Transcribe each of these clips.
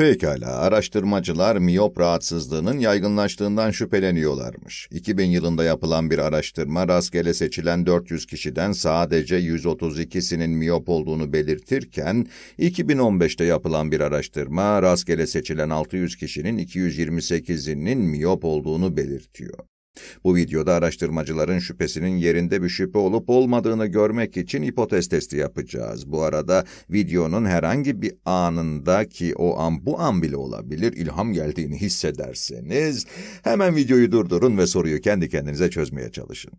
Pekala, araştırmacılar miyop rahatsızlığının yaygınlaştığından şüpheleniyorlarmış. 2000 yılında yapılan bir araştırma rastgele seçilen 400 kişiden sadece 132'sinin miyop olduğunu belirtirken, 2015'te yapılan bir araştırma rastgele seçilen 600 kişinin 228'inin miyop olduğunu belirtiyor. Bu videoda araştırmacıların şüphesinin yerinde bir şüphe olup olmadığını görmek için hipotez testi yapacağız. Bu arada videonun herhangi bir anında ki o an bu an bile olabilir ilham geldiğini hissederseniz hemen videoyu durdurun ve soruyu kendi kendinize çözmeye çalışın.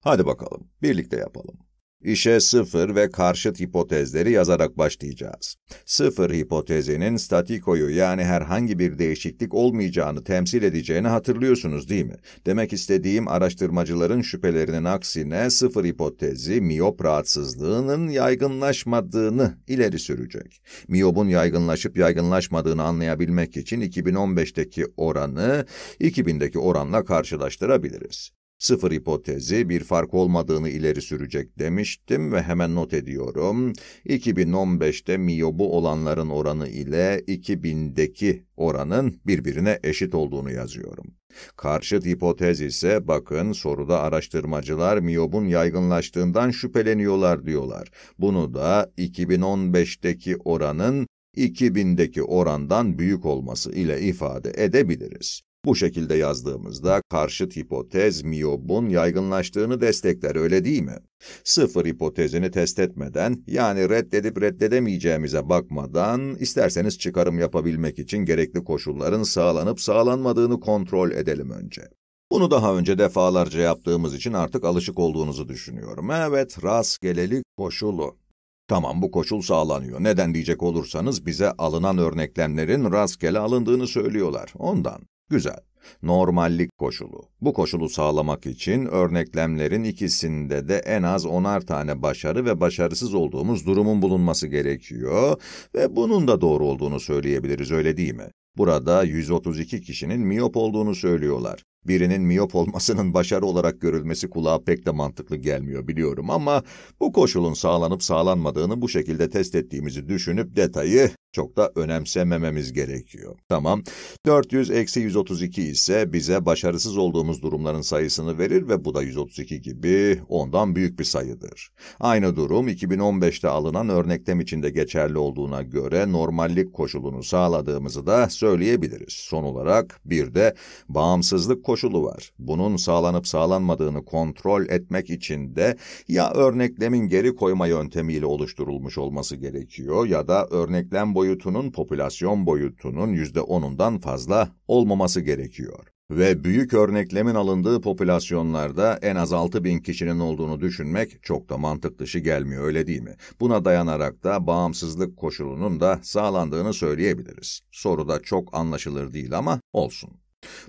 Hadi bakalım birlikte yapalım. İşe sıfır ve karşıt hipotezleri yazarak başlayacağız. Sıfır hipotezinin statikoyu yani herhangi bir değişiklik olmayacağını temsil edeceğini hatırlıyorsunuz değil mi? Demek istediğim araştırmacıların şüphelerinin aksine sıfır hipotezi miyop rahatsızlığının yaygınlaşmadığını ileri sürecek. Miyobun yaygınlaşıp yaygınlaşmadığını anlayabilmek için 2015'teki oranı 2000'deki oranla karşılaştırabiliriz. Sıfır hipotezi bir fark olmadığını ileri sürecek demiştim ve hemen not ediyorum. 2015'te miyobu olanların oranı ile 2000'deki oranın birbirine eşit olduğunu yazıyorum. Karşıt hipotez ise bakın soruda araştırmacılar miyobun yaygınlaştığından şüpheleniyorlar diyorlar. Bunu da 2015'teki oranın 2000'deki orandan büyük olması ile ifade edebiliriz. Bu şekilde yazdığımızda karşıt hipotez miyobun yaygınlaştığını destekler öyle değil mi? Sıfır hipotezini test etmeden yani reddedip reddedemeyeceğimize bakmadan isterseniz çıkarım yapabilmek için gerekli koşulların sağlanıp sağlanmadığını kontrol edelim önce. Bunu daha önce defalarca yaptığımız için artık alışık olduğunuzu düşünüyorum. Evet, rastgelelik koşulu. Tamam bu koşul sağlanıyor. Neden diyecek olursanız bize alınan örneklemlerin rastgele alındığını söylüyorlar. Ondan. Güzel. Normallik koşulu. Bu koşulu sağlamak için örneklemlerin ikisinde de en az onar tane başarı ve başarısız olduğumuz durumun bulunması gerekiyor ve bunun da doğru olduğunu söyleyebiliriz öyle değil mi? Burada 132 kişinin miyop olduğunu söylüyorlar. Birinin miyop olmasının başarı olarak görülmesi kulağa pek de mantıklı gelmiyor biliyorum ama bu koşulun sağlanıp sağlanmadığını bu şekilde test ettiğimizi düşünüp detayı çok da önemsemememiz gerekiyor. Tamam, 400 eksi 132 ise bize başarısız olduğumuz durumların sayısını verir ve bu da 132 gibi ondan büyük bir sayıdır. Aynı durum 2015'te alınan örneklem içinde geçerli olduğuna göre normallik koşulunu sağladığımızı da söyleyebiliriz. Son olarak bir de bağımsızlık koşulu var. Bunun sağlanıp sağlanmadığını kontrol etmek için de ya örneklemin geri koyma yöntemiyle oluşturulmuş olması gerekiyor ya da örneklem boyutunun popülasyon boyutunun %10'undan fazla olmaması gerekiyor ve büyük örneklemin alındığı popülasyonlarda en az 6 bin kişinin olduğunu düşünmek çok da mantık dışı gelmiyor öyle değil mi? Buna dayanarak da bağımsızlık koşulunun da sağlandığını söyleyebiliriz. Soru da çok anlaşılır değil ama olsun.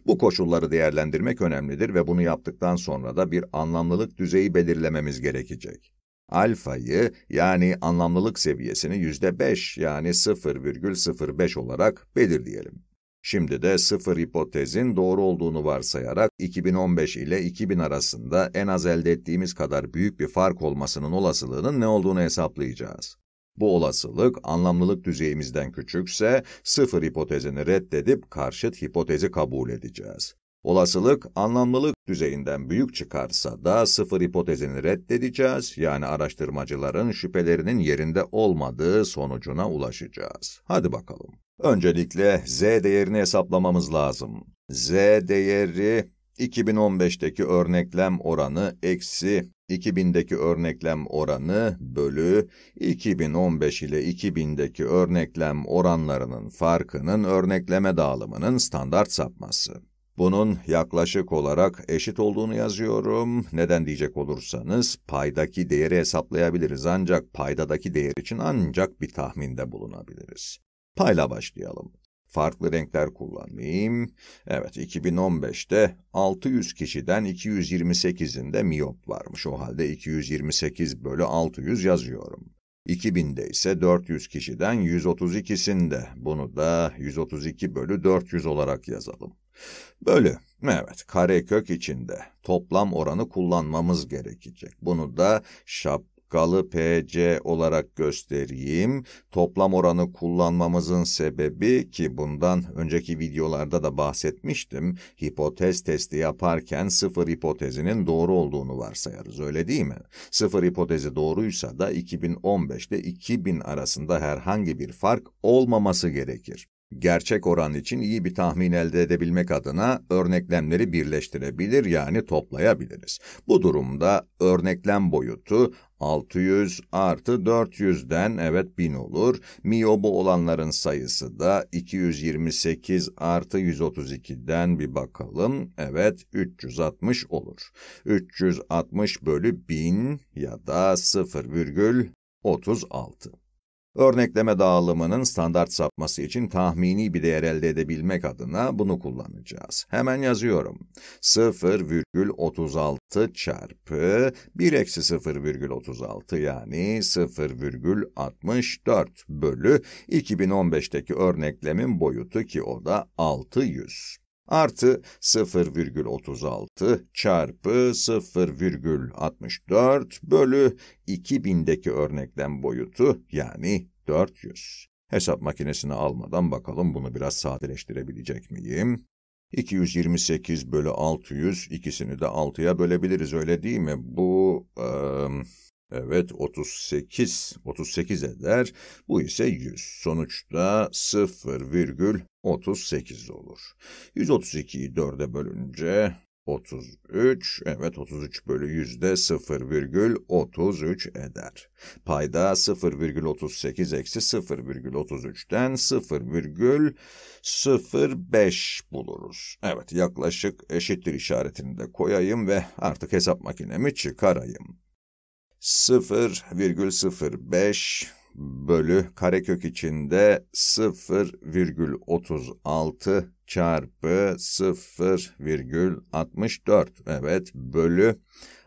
Bu koşulları değerlendirmek önemlidir ve bunu yaptıktan sonra da bir anlamlılık düzeyi belirlememiz gerekecek. Alfayı yani anlamlılık seviyesini %5 yani 0,05 olarak belirleyelim. Şimdi de sıfır hipotezin doğru olduğunu varsayarak 2015 ile 2000 arasında en az elde ettiğimiz kadar büyük bir fark olmasının olasılığının ne olduğunu hesaplayacağız. Bu olasılık anlamlılık düzeyimizden küçükse sıfır hipotezini reddedip karşıt hipotezi kabul edeceğiz. Olasılık anlamlılık düzeyinden büyük çıkarsa da sıfır hipotezini reddedeceğiz, yani araştırmacıların şüphelerinin yerinde olmadığı sonucuna ulaşacağız. Hadi bakalım. Öncelikle z değerini hesaplamamız lazım. z değeri 2015'teki örneklem oranı eksi 2000'deki örneklem oranı bölü 2015 ile 2000'deki örneklem oranlarının farkının örnekleme dağılımının standart sapması. Bunun yaklaşık olarak eşit olduğunu yazıyorum. Neden diyecek olursanız paydaki değeri hesaplayabiliriz ancak paydadaki değer için ancak bir tahminde bulunabiliriz. Payla başlayalım. Farklı renkler kullanayım. Evet 2015'te 600 kişiden 228'inde miyop varmış. O halde 228 bölü 600 yazıyorum. 2000'de ise 400 kişiden 132'sinde. Bunu da 132 bölü 400 olarak yazalım. Bölü, evet karekök içinde toplam oranı kullanmamız gerekecek. Bunu da şap Galı PC olarak göstereyim. Toplam oranı kullanmamızın sebebi ki bundan önceki videolarda da bahsetmiştim. Hipotez testi yaparken sıfır hipotezinin doğru olduğunu varsayarız öyle değil mi? Sıfır hipotezi doğruysa da 2015 ile 2000 arasında herhangi bir fark olmaması gerekir. Gerçek oran için iyi bir tahmin elde edebilmek adına örneklemleri birleştirebilir yani toplayabiliriz. Bu durumda örneklem boyutu 600 artı 400'den evet 1000 olur. Miyobu olanların sayısı da 228 artı 132'den bir bakalım. Evet 360 olur. 360 bölü 1000 ya da 0,36. Örnekleme dağılımının standart sapması için tahmini bir değer elde edebilmek adına bunu kullanacağız. Hemen yazıyorum. 0,36 çarpı 1 eksi 0,36 yani 0,64 bölü 2015'teki örneklemin boyutu ki o da 600 artı 0,36 çarpı 0,64 bölü 2000'deki örneklem boyutu yani 400. Hesap makinesini almadan bakalım bunu biraz sadeleştirebilecek miyim? 228 bölü 600 ikisini de 6'ya bölebiliriz öyle değil mi? Bu... Iı, Evet 38, 38 eder. Bu ise 100. Sonuçta 0,38 olur. 132'yi 4'e bölünce 33, evet 33 bölü yüzde 0,33 eder. Payda 0,38 eksi 0,33'ten 0,05 buluruz. Evet yaklaşık eşittir işaretini de koyayım ve artık hesap makinemi çıkarayım. 0,05 bölü karekök içinde 0,36 çarpı 0,64 evet bölü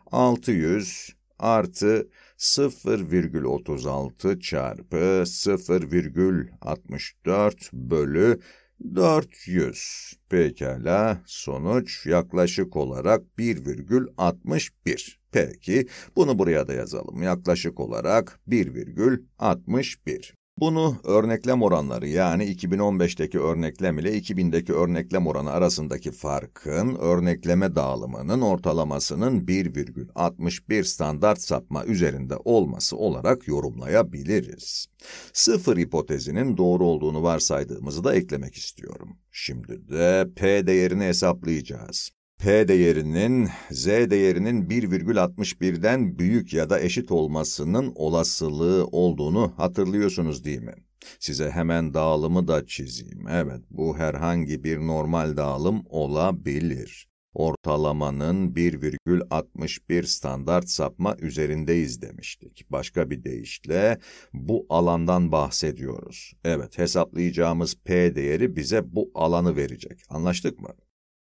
600 artı 0,36 çarpı 0,64 bölü 400. Pekala, sonuç yaklaşık olarak 1,61. Peki, bunu buraya da yazalım. Yaklaşık olarak 1,61. Bunu örneklem oranları yani 2015'teki örneklem ile 2000'deki örneklem oranı arasındaki farkın örnekleme dağılımının ortalamasının 1,61 standart sapma üzerinde olması olarak yorumlayabiliriz. Sıfır hipotezinin doğru olduğunu varsaydığımızı da eklemek istiyorum. Şimdi de p değerini hesaplayacağız. P değerinin Z değerinin 1,61'den büyük ya da eşit olmasının olasılığı olduğunu hatırlıyorsunuz değil mi? Size hemen dağılımı da çizeyim. Evet, bu herhangi bir normal dağılım olabilir. Ortalamanın 1,61 standart sapma üzerindeyiz demiştik. Başka bir deyişle bu alandan bahsediyoruz. Evet, hesaplayacağımız P değeri bize bu alanı verecek. Anlaştık mı?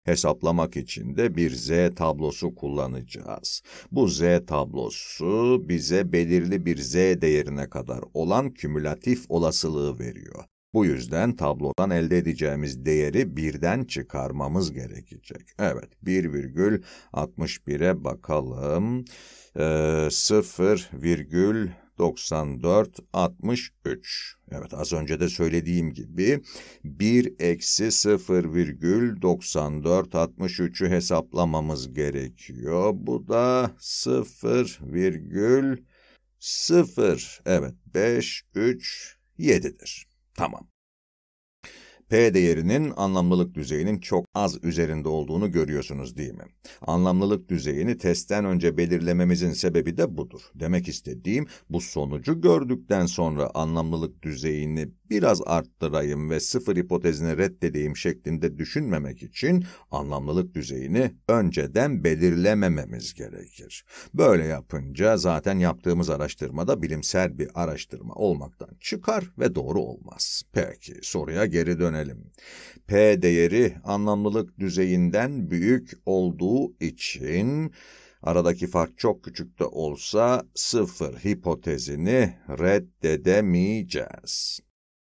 Hesaplamak için de bir Z tablosu kullanacağız. Bu Z tablosu bize belirli bir Z değerine kadar olan kümülatif olasılığı veriyor. Bu yüzden tablodan elde edeceğimiz değeri birden çıkarmamız gerekecek. Evet 1,61'e bakalım. Ee, 0, 94, 63. Evet az önce de söylediğim gibi 1 eksi 0,9463'ü hesaplamamız gerekiyor. Bu da 0,0 evet 5, 3, 7'dir. Tamam. P değerinin anlamlılık düzeyinin çok az üzerinde olduğunu görüyorsunuz değil mi? Anlamlılık düzeyini testten önce belirlememizin sebebi de budur. Demek istediğim bu sonucu gördükten sonra anlamlılık düzeyini biraz arttırayım ve sıfır hipotezini reddedeyim şeklinde düşünmemek için anlamlılık düzeyini önceden belirlemememiz gerekir. Böyle yapınca zaten yaptığımız araştırmada bilimsel bir araştırma olmaktan çıkar ve doğru olmaz. Peki soruya geri dönelim düşünelim. P değeri anlamlılık düzeyinden büyük olduğu için aradaki fark çok küçük de olsa sıfır hipotezini reddedemeyeceğiz.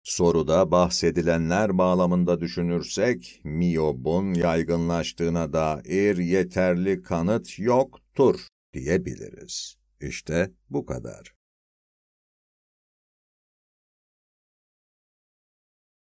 Soruda bahsedilenler bağlamında düşünürsek, miyobun yaygınlaştığına dair yeterli kanıt yoktur diyebiliriz. İşte bu kadar.